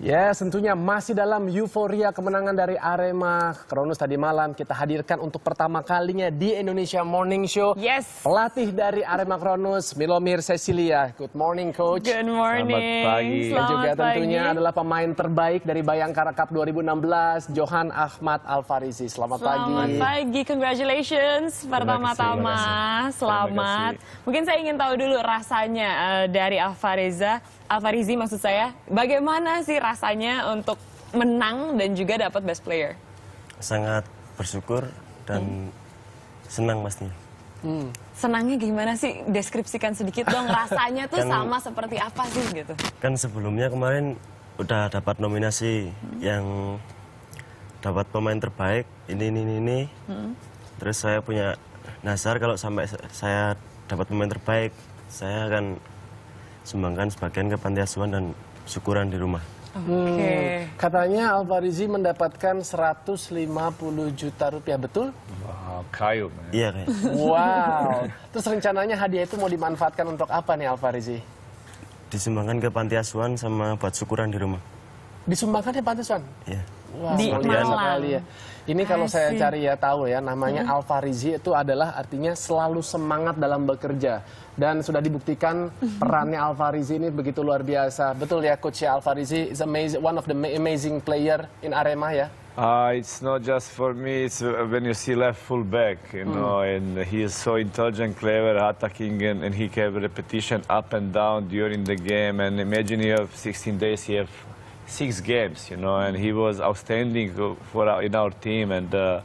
Ya, yes, tentunya masih dalam euforia kemenangan dari Arema. Kronus tadi malam kita hadirkan untuk pertama kalinya di Indonesia Morning Show. Yes. Pelatih dari Arema Kronus, Milomir Cecilia. Good morning, Coach. Good morning. Selamat pagi. Selamat Dan juga pagi. tentunya adalah pemain terbaik dari Bayangkara Cup 2016, Johan Ahmad Alfarizi. Selamat, Selamat pagi. Selamat pagi. Congratulations pertama-tama. Selamat. Mungkin saya ingin tahu dulu rasanya uh, dari Alfariza. Alfarizi maksud saya, bagaimana sih rasanya untuk menang dan juga dapat best player? Sangat bersyukur dan hmm. senang pastinya. Hmm. Senangnya gimana sih? Deskripsikan sedikit dong rasanya tuh kan, sama seperti apa sih gitu. Kan sebelumnya kemarin udah dapat nominasi hmm. yang dapat pemain terbaik ini ini ini. ini. Hmm. Terus saya punya nasar kalau sampai saya dapat pemain terbaik, saya akan sumbangkan sebagian ke panti asuhan dan syukuran di rumah. Hmm, okay. katanya Alvarizi mendapatkan 150 juta rupiah, betul? Wow, kayu. Iya, kan. Wow. Terus rencananya hadiah itu mau dimanfaatkan untuk apa nih Alvarizi? Disumbangkan ke panti asuhan sama buat syukuran di rumah. Disumbangkan ke panti asuhan? Iya. Wow, di Malang. Ya. Ini kalau saya cari ya tahu ya namanya hmm. Alfarizi itu adalah artinya selalu semangat dalam bekerja dan sudah dibuktikan mm-hmm. perannya Alfarizi ini begitu luar biasa. Betul ya coach ya Alfarizi is amazing one of the amazing player in Arema ya. Uh, it's not just for me, it's uh, when you see left full back, you mm. know, and he is so intelligent, clever, attacking, and, and he can repetition up and down during the game. And imagine you have 16 days, you have six games, you know, and he was outstanding for our, in our team. And uh,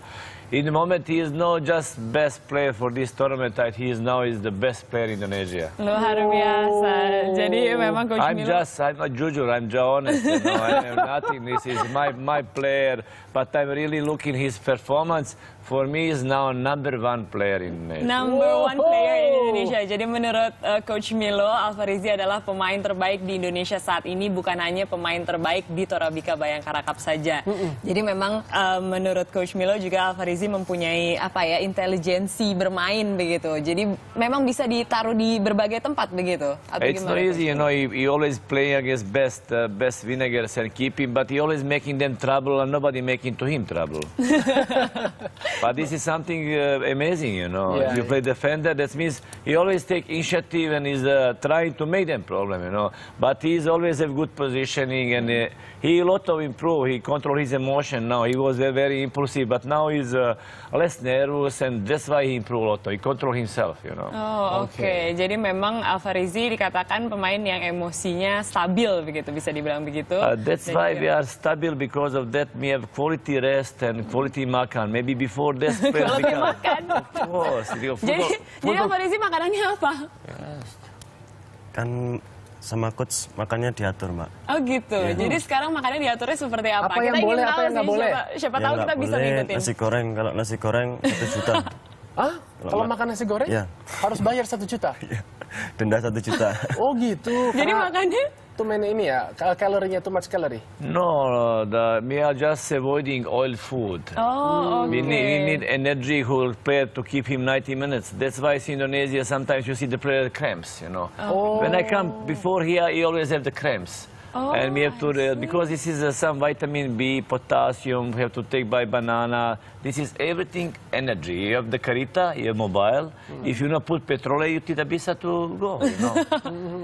In the moment, he is not just best player for this tournament, he is now is the best player Indonesia. Luar biasa. Jadi memang Coach I'm just, I'm not jujur, I'm just honest. You know, I have nothing. This is my, my player, but I'm really looking his performance. For me, is now number one player in Indonesia. Number one player in Indonesia. Jadi menurut uh, Coach Milo, Alvarizzi adalah pemain terbaik di Indonesia saat ini, bukan hanya pemain terbaik di Torabika Bayangkara Cup saja. Mm -mm. Jadi memang uh, menurut Coach Milo juga Alvarizzi. Daisy mempunyai apa ya intelijensi bermain begitu. Jadi memang bisa ditaruh di berbagai tempat begitu. Atau It's not easy, you know. He, he always play against best uh, best Vinegars and keeping, but he always making them trouble and nobody making to him trouble. but this is something uh, amazing, you know. Yeah, if you yeah. play defender, that means he always take initiative and is uh, trying to make them problem, you know. But he's always have good positioning and uh, he a lot of improve. He control his emotion now. He was very, very impulsive, but now he's. Uh, less nervous and that's why he improve a lot. He control himself, you know. Oh, oke. Okay. Okay. Jadi memang Alvarizi dikatakan pemain yang emosinya stabil begitu bisa dibilang begitu. Uh, that's Dan why we are stabil because of that we have quality rest and quality makan. Maybe before that Kalau we makan. Of course. Jadi, jadi Alvarizi makanannya apa? Yes. Kan sama coach makannya diatur mbak. Oh gitu. Ya. Jadi sekarang makannya diaturnya seperti apa? Apa yang kita boleh, apa yang nggak boleh? Siapa, siapa ya, tahu kita boleh, bisa ngikutin. Nasi goreng kalau nasi goreng satu juta. ah? Kalau, kalau makan nasi goreng? Ya. Harus bayar satu juta. Iya. Denda satu juta. oh gitu. Jadi makannya too many ini ya too much calorie? No, the, we are just avoiding oil food. Oh, okay. We need, we need energy who prayer to keep him 90 minutes. That's why in Indonesia sometimes you see the player cramps, you know. Oh. When I come before here, he always have the cramps. Oh, and we have to, because this is uh, some vitamin B, potassium, we have to take by banana, this is everything energy. You have the carita, you have mobile. Mm. If you not put petrol, you need a visa to go. You know?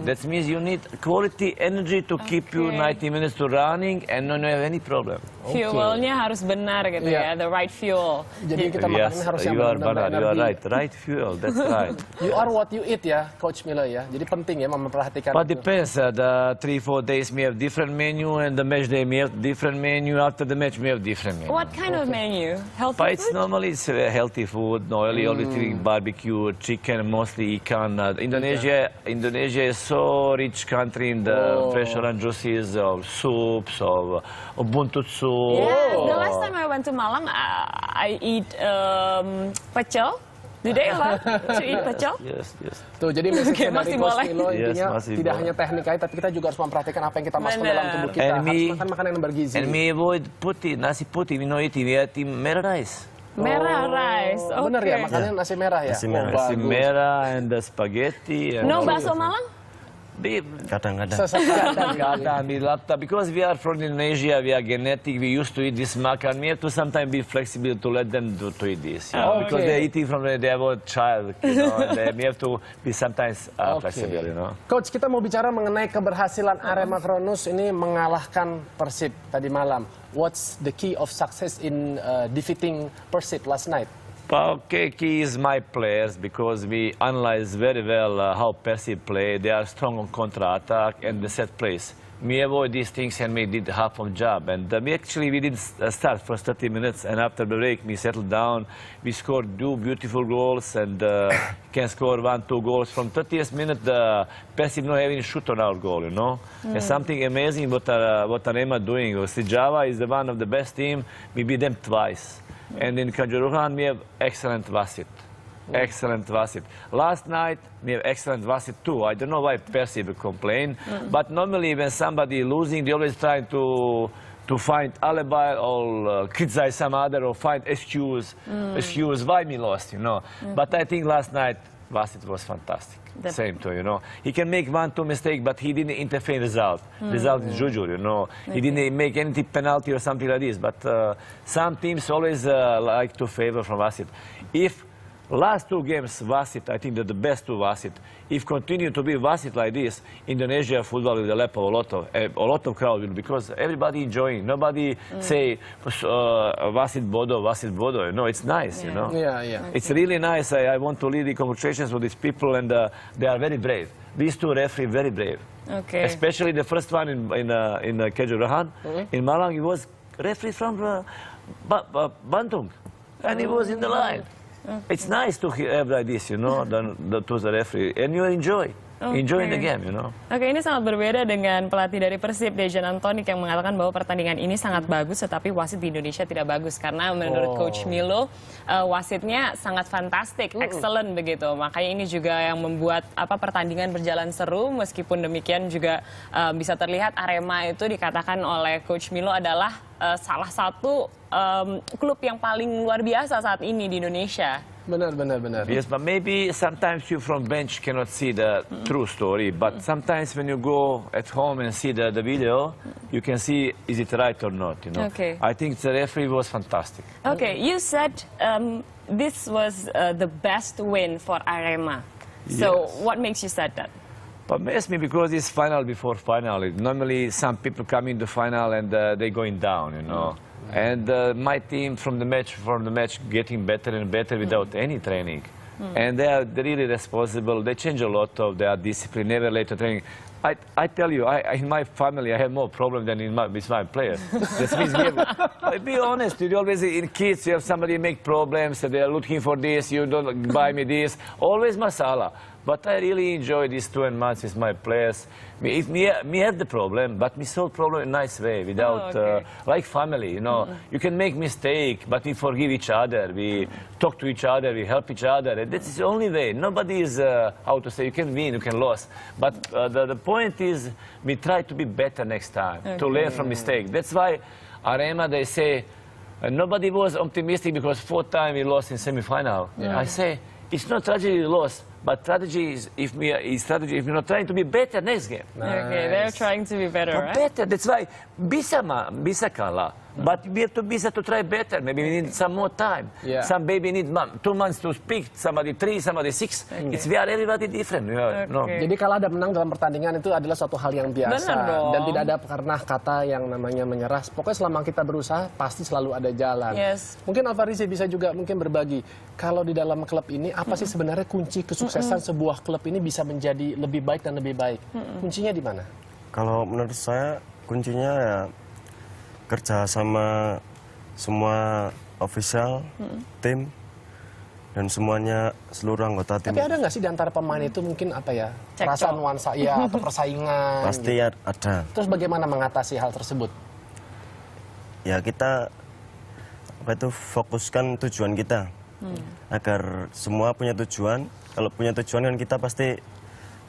that means you need quality energy to okay. keep you 90 minutes to running and no, no have any problem. Okay. Fuelnya harus benar gitu yeah. ya, the right fuel. Jadi kita yes, harus yang benar. benar you are right, right fuel, that's right. you are what you eat ya, Coach Miller ya. Jadi penting ya memperhatikan. But itu. depends, uh, the three four days we have different menu and the match day we have different menu. After the match we have different menu. What kind okay. of menu? Health healthy it's normally it's a uh, healthy food, no oily, mm. always eating barbecue, chicken, mostly ikan. Uh, Indonesia yeah. Indonesia is so rich country in the oh. fresh orange juices, of soups, of uh, buntut soup. Yes, the last oh. time I went to Malang, I, I eat um, pecel. di daerah love to pecel? Yes, yes. Tuh, jadi okay, masih dari boleh. intinya yes, masih tidak boleh. hanya teknik aja, tapi kita juga harus memperhatikan apa yang kita masukkan dalam tubuh kita. And harus makan makanan yang bergizi. And me avoid putih, nasi putih, we know it we team merah rice. Merah oh, rice, okay. Bener ya, makannya nasi merah ya? Nasi merah, oh, nasi merah and the spaghetti. And no bakso Malang? be kadang-kadang. Kadang-kadang we love that because we are from Indonesia, we are genetic, we used to eat this macaroni, We have to sometimes be flexible to let them do to eat this, you know, okay. because they're eating from they were child, you know, and they, we have to be sometimes uh, okay. flexible, you know. Coach, kita mau bicara mengenai keberhasilan Arema Kronus ini mengalahkan Persib tadi malam. What's the key of success in uh, defeating Persib last night? Okay, key is my players because we analyze very well uh, how Percy play. They are strong on counter-attack and the set plays me avoid these things and me did half of job. And uh, we actually, we did uh, start first 30 minutes and after the break we settled down. We scored two beautiful goals and uh, can score one, two goals. From 30th minute, the passive not having shoot on our goal, you know. Mm. And something amazing what, uh, what Anema doing. Java is the one of the best team. We beat them twice. Mm. And in Kanjuruhan we have excellent Vasit excellent Vasit. Last night, we have excellent Vasit too. I don't know why Percy complained, mm. but normally when somebody is losing, they always try to to find alibi or uh, criticize some other or find excuse, mm. excuse why we lost, you know. Mm. But I think last night Vasit was fantastic. Same too, you know. He can make one, two mistake, but he didn't interfere in result. Mm. Result is Juju, you know. He didn't make any penalty or something like this. But uh, some teams always uh, like to favor from Vasit. If Last two games, Vasit, I think that the best two Vasit. If continue to be Vasit like this, Indonesia football will lap a lot of a, lot of crowd because everybody enjoying. Nobody mm. say uh, Vasit Bodo, Vasit Bodo. No, it's nice, yeah. you know. Yeah, yeah. It's really nice. I, I want to lead the conversations with these people, and uh, they are very brave. These two referees very brave. Okay. Especially the first one in in uh, in uh, Rahan, mm -hmm. in Malang. He was referee from uh, ba ba Bantung, and he was in the line. It's nice to have like this, you know, the, than to the referee, and you enjoy. Okay. Enjoy the game, you know. Oke, okay, ini sangat berbeda dengan pelatih dari Persib, Dejan Antonik yang mengatakan bahwa pertandingan ini sangat bagus, tetapi wasit di Indonesia tidak bagus karena menurut oh. Coach Milo uh, wasitnya sangat fantastik, uh. excellent begitu. Makanya ini juga yang membuat apa pertandingan berjalan seru, meskipun demikian juga uh, bisa terlihat Arema itu dikatakan oleh Coach Milo adalah uh, salah satu um, klub yang paling luar biasa saat ini di Indonesia. Banal, banal, banal. Yes, but maybe sometimes you from bench cannot see the mm. true story, but mm. sometimes when you go at home and see the, the video, you can see is it right or not, you know. Okay. I think the referee was fantastic. Okay, you said um, this was uh, the best win for Arema. So yes. what makes you said that? But mess me because it's final before final. Normally some people come in the final and uh, they're going down, you know. Mm. And uh, my team from the match from the match getting better and better without mm. any training. Mm. And they are really responsible. They change a lot of their discipline, never late training. I, I tell you, I, in my family, I have more problems than in my, with my players. that means be honest, you always, in kids, you have somebody make problems, they are looking for this, you don't buy me this. Always masala. But I really enjoy these two and months with my players. We, it, we, we had the problem, but we solved problem in a nice way, without, oh, okay. uh, like family, you know. Mm. You can make mistake, but we forgive each other. We talk to each other, we help each other. And that's the only way. Nobody is, uh, how to say, you can win, you can lose. But uh, the, the point is, we try to be better next time, okay. to learn from mistake. That's why Arema, they say, uh, nobody was optimistic because fourth time we lost in semifinal. Yeah. I say, it's not tragedy loss, but strategy is if we is strategy if we're not trying to be better next game. Nice. Okay, they're trying to be better, but right? Better. That's why Bisama, Bisakala, But we have to be set to try better. Maybe we need some more time. Yeah. Some baby need mom. two months to speak. Somebody three, somebody six. Okay. Mm. It's we are everybody different. Yeah. okay. no. Jadi kalau ada menang dalam pertandingan itu adalah suatu hal yang biasa dan tidak ada karena kata yang namanya menyerah. Pokoknya selama kita berusaha pasti selalu ada jalan. Yes. Mungkin Alvarisi bisa juga mungkin berbagi kalau di dalam klub ini apa mm -hmm. sih sebenarnya kunci kesuksesan mm -hmm. sebuah klub ini bisa menjadi lebih baik dan lebih baik. Mm -hmm. Kuncinya di mana? Kalau menurut saya kuncinya ya kerja sama semua official hmm. tim dan semuanya seluruh anggota tim. Tapi ada nggak sih di antara pemain itu mungkin apa ya Cek perasaan nuansa ya atau persaingan? Pasti gitu. ada. Terus bagaimana mengatasi hal tersebut? Ya kita apa itu fokuskan tujuan kita hmm. agar semua punya tujuan. Kalau punya tujuan kan kita pasti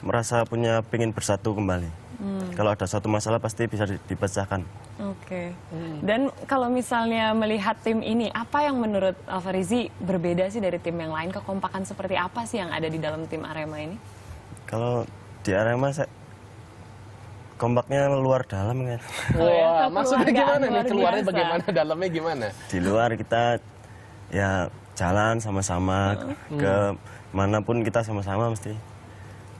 merasa punya pingin bersatu kembali. Hmm. Kalau ada satu masalah pasti bisa dipecahkan. Oke. Okay. Hmm. Dan kalau misalnya melihat tim ini, apa yang menurut Alvarizi berbeda sih dari tim yang lain? Kekompakan seperti apa sih yang ada di dalam tim Arema ini? Kalau di Arema saya kompaknya luar dalam kan. Wah, wow, maksudnya gimana nih? Keluarnya biasa. bagaimana? Dalamnya gimana? Di luar kita ya jalan sama-sama hmm. ke manapun kita sama-sama mesti.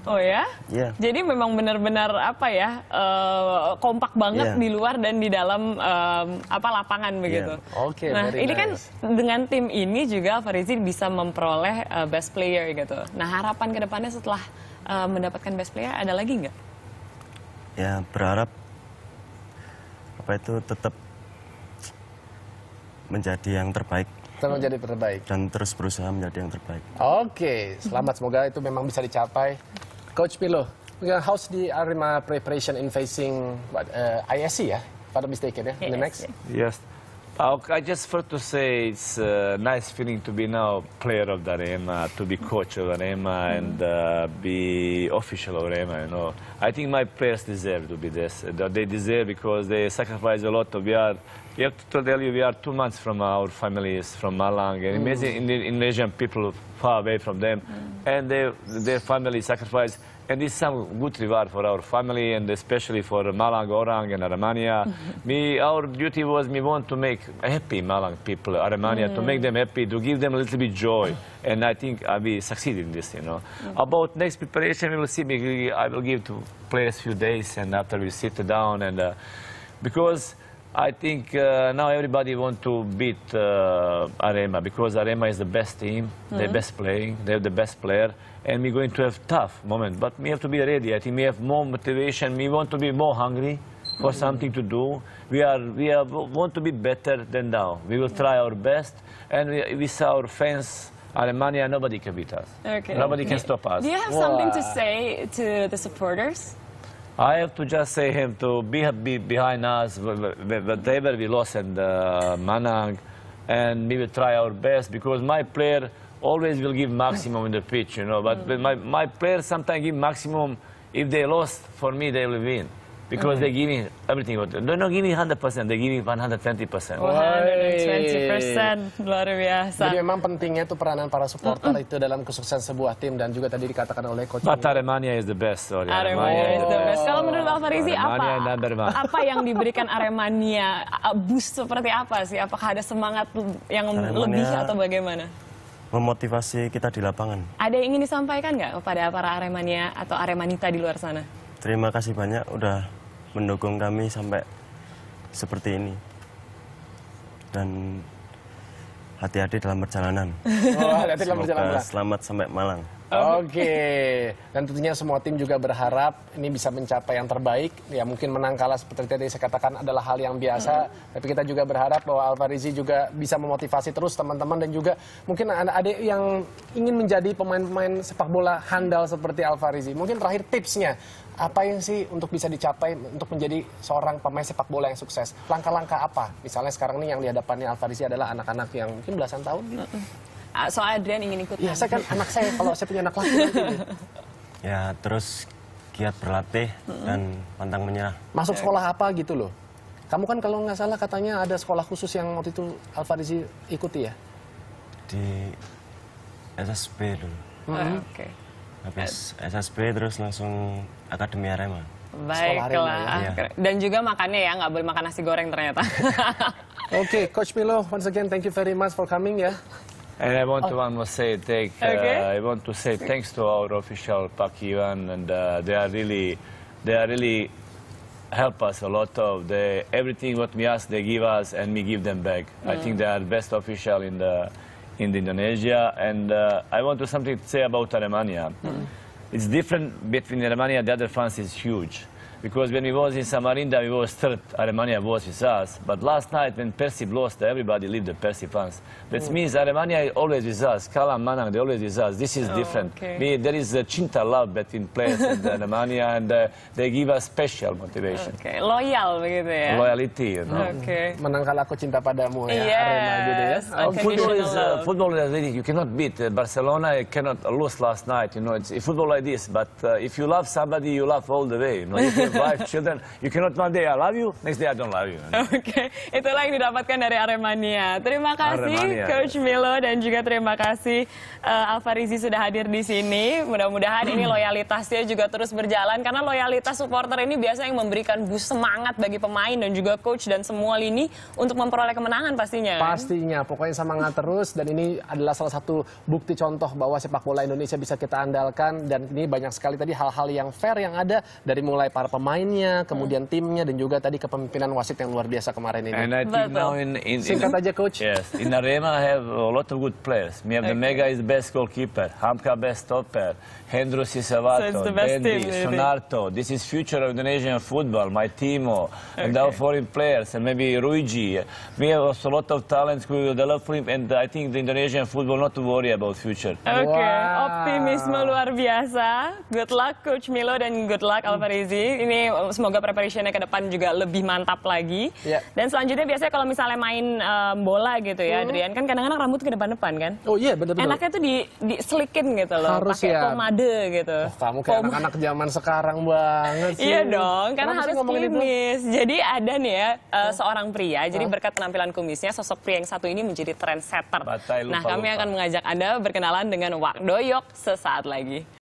Gitu. Oh ya? Yeah. Jadi memang benar-benar apa ya uh, kompak banget yeah. di luar dan di dalam um, apa lapangan iya. begitu. Yeah. Oke. Okay, nah ini kan nice. kan dengan tim ini juga Farizin bisa memperoleh uh, best player gitu. Nah harapan kedepannya setelah uh, mendapatkan best player ada lagi nggak? Ya berharap apa itu tetap menjadi yang terbaik Terus menjadi terbaik. Dan terus berusaha menjadi yang terbaik. Oke, okay. selamat. Semoga itu memang bisa dicapai. Coach Pilo, how's the Arima preparation in facing what, uh, ISC, yeah? If I'm not mistaken, yeah? Yes, in the next? Yes. I just first to say it's a nice feeling to be now player of the to be coach of Arima, mm -hmm. and uh, be official of Arima. you know. I think my players deserve to be this. They deserve because they sacrifice a lot We are. You have to tell you we are two months from our families, from Malang, and mm. imagine Indonesian people far away from them, mm. and they, their family sacrifice. And it's some good reward for our family, and especially for Malang, Orang, and Aramania. we, our duty was we want to make happy Malang people, Aramania, mm. to make mm. them happy, to give them a little bit joy. And I think uh, we succeeded in this, you know. Mm. About next preparation, we will see. I will give to a few days, and after we sit down, and uh, because I think uh, now everybody wants to beat uh, Arema because Arema is the best team, mm -hmm. they're best playing, they have the best player, and we're going to have tough moment. But we have to be ready. I think we have more motivation. We want to be more hungry for mm -hmm. something to do. We are we are, want to be better than now. We will try our best, and we, with our fans. Aremania, nobody can beat us. Okay. Nobody can stop us. Do you have something to say to the supporters? I have to just say him to be, be behind us, whatever we lost in the Manang, and we will try our best because my player always will give maximum in the pitch, you know. But, mm. my, my players sometimes give maximum. If they lost, for me, they will win. Because okay. they give me everything. They don't give me 100%, they give me 120%. 120% luar biasa. Jadi memang pentingnya itu peranan para supporter mm -hmm. itu dalam kesuksesan sebuah tim dan juga tadi dikatakan oleh coach. But Aremania is the best. Sorry. Aremania is the best. Kalau menurut Alfarizi apa? Apa yang diberikan Aremania? Boost seperti apa sih? Apakah ada semangat yang Aremania... lebih atau bagaimana? memotivasi kita di lapangan. Ada yang ingin disampaikan nggak kepada para Aremania atau Aremanita di luar sana? terima kasih banyak udah mendukung kami sampai seperti ini. Dan hati-hati dalam perjalanan. Oh, hati-hati dalam perjalanan. Selamat sampai Malang. Oke, dan tentunya semua tim juga berharap ini bisa mencapai yang terbaik. Ya mungkin menang kalah seperti tadi saya katakan adalah hal yang biasa. Hmm. Tapi kita juga berharap bahwa Alvarizi juga bisa memotivasi terus teman-teman dan juga mungkin ada adik yang ingin menjadi pemain-pemain sepak bola handal seperti Alvarizi. Mungkin terakhir tipsnya apa yang sih untuk bisa dicapai untuk menjadi seorang pemain sepak bola yang sukses? Langkah-langkah apa? Misalnya sekarang ini yang dihadapannya Alvarizi adalah anak-anak yang mungkin belasan tahun Hmm. Ah, soal Adrian ingin ikut. Ya, saya kan anak saya kalau saya punya anak laki Ya, terus kiat berlatih dan pantang menyerah. Masuk sekolah apa gitu loh? Kamu kan kalau nggak salah katanya ada sekolah khusus yang waktu itu Alfarizi ikuti ya? Di SSB dulu. Mm -hmm. Oke. Okay. Habis SSB terus langsung Akademi Arema. Baiklah. Ya. Iya. Dan juga makannya ya, nggak boleh makan nasi goreng ternyata. Oke, okay, Coach Milo, once again thank you very much for coming ya. And I want oh. to one more say thank. Uh, okay. Uh, I want to say thanks to our official Ivan, and uh, they are really, they are really help us a lot of the everything what we ask they give us and we give them back. Mm. I think they are best official in the in the Indonesia, and uh, I want to something to say about Armenia. Mm. It's different between Armenia and the other France is huge because when we was in Samarinda, we was third, Aremania was with us. But last night when Persib lost, everybody leave the Persib fans. That mm. means Aremania is always with us, Kalam, Manang, they always with us. This is oh, different. Okay. We, there is a Chinta love between players and Aremania, and uh, they give us special motivation. Okay. Loyal begitu ya? Loyalty, you know. Okay. Menang kalah aku cinta padamu ya, yes. gitu ya. Um, football is, uh, football is really, you cannot beat. Uh, Barcelona you cannot lose last night, you know. It's football like this, but uh, if you love somebody, you love all the way, you know. wife, children. You cannot one day I love you, next day I don't love you. Oke, okay. itulah yang didapatkan dari Aremania. Terima kasih Aremania. Coach Milo dan juga terima kasih uh, Alfarizi sudah hadir di sini. Mudah-mudahan ini loyalitasnya juga terus berjalan karena loyalitas supporter ini biasa yang memberikan boost semangat bagi pemain dan juga coach dan semua lini untuk memperoleh kemenangan pastinya. Pastinya, pokoknya semangat terus dan ini adalah salah satu bukti contoh bahwa sepak bola Indonesia bisa kita andalkan dan ini banyak sekali tadi hal-hal yang fair yang ada dari mulai para pemain pemainnya, hmm. kemudian timnya dan juga tadi kepemimpinan wasit yang luar biasa kemarin ini. And I think now in, in, Singkat aja coach. Yes, in Arema I have a lot of good players. We have the Mega is best goalkeeper, Hamka best stopper, Hendro Sisavato, so Dendi, Sonarto. This is future of Indonesian football. My Timo okay. and our foreign players and maybe Ruigi. We have also a lot of talents we will develop him and I think the Indonesian football not to worry about future. Oke, okay. wow. optimisme luar biasa. Good luck Coach Milo dan good luck Alvarizi. Ini ini semoga preparationnya ke depan juga lebih mantap lagi. Yeah. Dan selanjutnya biasanya kalau misalnya main um, bola gitu ya, mm. Adrian kan kadang-kadang rambut ke depan-depan kan? Oh iya yeah, benar-benar. Enaknya tuh di, di selikin gitu loh, harus pakai ya. pomade gitu. Oh, kamu kayak anak-anak zaman sekarang banget iya sih. iya dong, karena harus kumis. Jadi ada nih ya uh, oh. seorang pria, jadi berkat penampilan kumisnya sosok pria yang satu ini menjadi trendsetter. Batai, lupa, nah, kami lupa. akan mengajak Anda berkenalan dengan Wak Doyok sesaat lagi.